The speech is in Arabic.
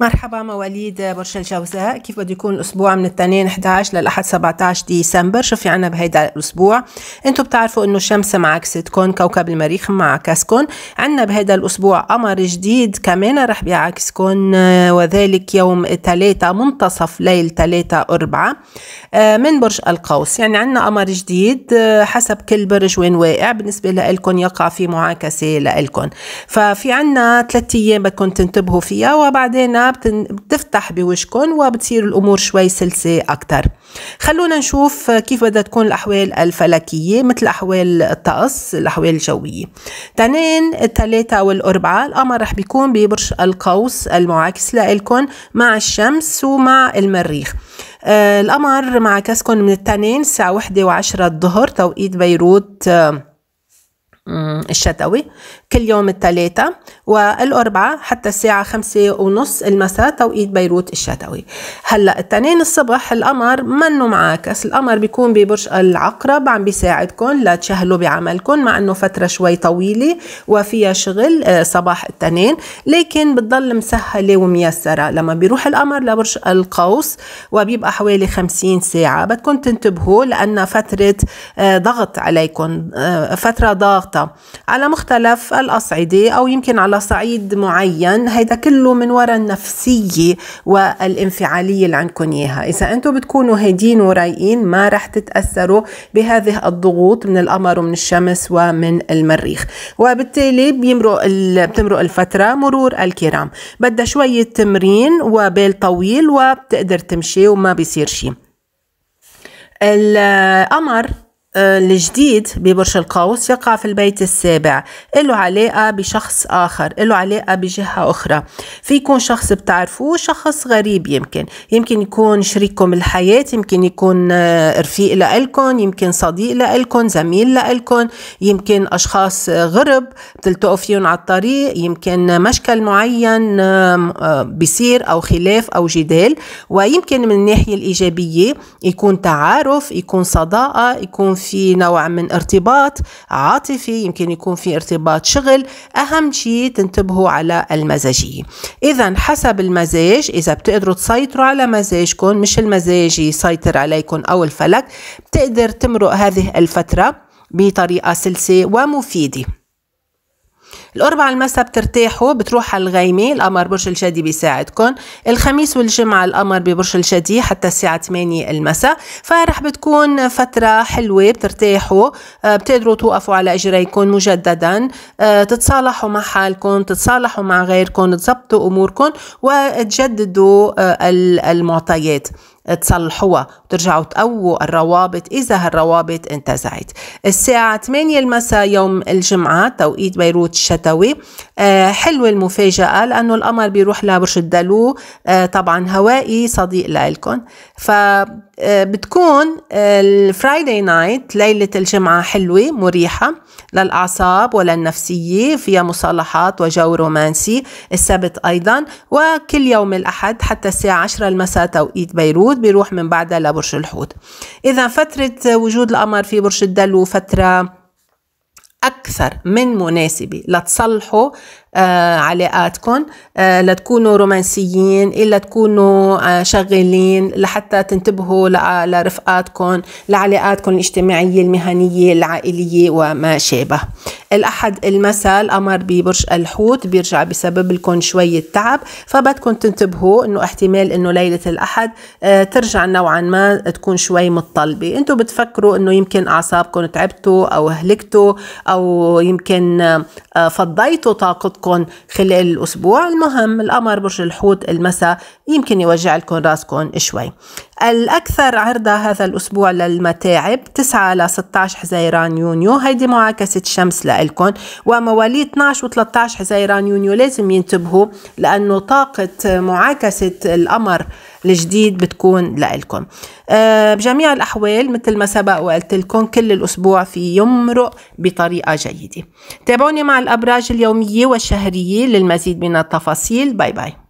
مرحبا مواليد برج الجوزاء كيف بده يكون الاسبوع من الاثنين 11 للاحد 17 ديسمبر شو في عنا بهيدا الاسبوع انتم بتعرفوا انه الشمس معاكستكم كوكب المريخ معاكسكم عنا بهيدا الاسبوع قمر جديد كمان رح بيعاكسكم آه، وذلك يوم ثلاثة منتصف ليل ثلاثة أربعة آه، من برج القوس يعني عنا قمر جديد آه، حسب كل برج وين واقع بالنسبة لإلكم يقع في معاكسة لإلكم ففي عنا ثلاث أيام بدكم تنتبهوا فيها وبعدين بتفتح بوجهكم وبتصير الأمور شوي سلسة اكثر خلونا نشوف كيف بدها تكون الأحوال الفلكية مثل أحوال الطقس الأحوال الجوية تنين الثلاثة والأربعة القمر رح بيكون ببرج القوس المعاكس لكم مع الشمس ومع المريخ آه القمر معكسكم من التنين الساعة واحدة وعشرة الظهر توقيت بيروت آه الشتوي كل يوم الثلاثاء والأربعاء حتى الساعة خمسة ونص المساء توقيت بيروت الشتوي هلأ التنين الصبح القمر منه معاكس القمر بيكون ببرج العقرب عم بيساعدكم لتشهلوا بعملكم مع أنه فترة شوي طويلة وفيها شغل آه، صباح التنين لكن بتضل مسهلة وميسرة لما بيروح القمر لبرج القوس وبيبقى حوالي 50 ساعة بدكم تنتبهوا لأنها فترة آه، ضغط عليكم آه، فترة ضاغطة على مختلف الأصعدة أو يمكن على صعيد معين هيدا كله من وراء النفسية والانفعالية اللي عندكم إياها إذا أنتم بتكونوا هادين ورايقين ما رح تتأثروا بهذه الضغوط من القمر ومن الشمس ومن المريخ وبالتالي بيمرق بتمرق الفترة مرور الكرام بدها شوية تمرين وبال طويل وبتقدر تمشي وما بيصير شيء القمر آه، الجديد ببرج القوس يقع في البيت السابع له علاقة بشخص آخر له علاقة بجهة أخرى في يكون شخص بتعرفوه شخص غريب يمكن يمكن يكون شريككم الحياة يمكن يكون آه، رفيق لإلكم يمكن صديق لإلكم زميل لإلكم يمكن أشخاص غرب بتلتقوا فيهم على الطريق يمكن مشكل معين آه، بيصير أو خلاف أو جدال ويمكن من الناحية الإيجابية يكون تعارف يكون صداقة يكون في نوع من ارتباط عاطفي يمكن يكون في ارتباط شغل أهم شيء تنتبهوا على المزاجية إذا حسب المزاج إذا بتقدروا تسيطروا على مزاجكم مش المزاج يسيطر عليكم أو الفلك بتقدر تمرق هذه الفترة بطريقة سلسة ومفيدة الأربعة المساء بترتاحوا بتروح على الغيمة القمر برج الجدي بيساعدكم الخميس والجمعة القمر ببرج الجدي حتى الساعة 8 المساء فرح بتكون فترة حلوة بترتاحوا آه، بتقدروا توقفوا على إجريكم مجددا آه، تتصالحوا مع حالكم تتصالحوا مع غيركم تضبطوا أموركم وتجددوا آه، المعطيات تصلحوها وترجعوا تقووا الروابط إذا هالروابط انتزعت الساعة 8 المساء يوم الجمعة توقيت بيروت الشتوي آه، حلوة المفاجأة لأنه القمر بيروح لبرج الدلو آه، طبعا هوائي صديق لإلكم فبتكون آه، الفرايداي نايت ليلة الجمعة حلوة مريحة للأعصاب وللنفسية فيها مصالحات وجو رومانسي السبت أيضا وكل يوم الأحد حتى الساعة 10 المساء توقيت بيروت بيروح من بعدها لبرج الحوت إذا فترة وجود القمر في برج الدلو فترة أكثر من مناسبة لتصلحه آه علاقاتكم آه لتكونوا رومانسيين إلا تكونوا آه شغالين لحتى تنتبهوا آه، لرفقاتكم لعلاقاتكم الاجتماعية المهنية العائلية وما شابه الأحد المساء القمر ببرج الحوت بيرجع بسبب لكم شوية تعب فبدكم تنتبهوا إنه احتمال إنه ليلة الأحد آه، ترجع نوعا ما تكون شوي متطلبة انتم بتفكروا إنه يمكن أعصابكم تعبتوا أو هلكتوا أو يمكن آه، فضيتوا طاقتكم لكم خلال الأسبوع المهم القمر برج الحوت المساء يمكن يوجع لكم راسكم شوي الأكثر عرضة هذا الأسبوع للمتاعب 9 ل 16 حزيران يونيو هيدي معاكسة الشمس لإلكم ومواليد 12 و 13 حزيران يونيو لازم ينتبهوا لأنه طاقة معاكسة القمر الجديد بتكون لإلكم أه بجميع الأحوال مثل ما سبق وقلت لكم كل الأسبوع في يمرق بطريقة جيدة تابعوني مع الأبراج اليومية والشهرية للمزيد من التفاصيل باي باي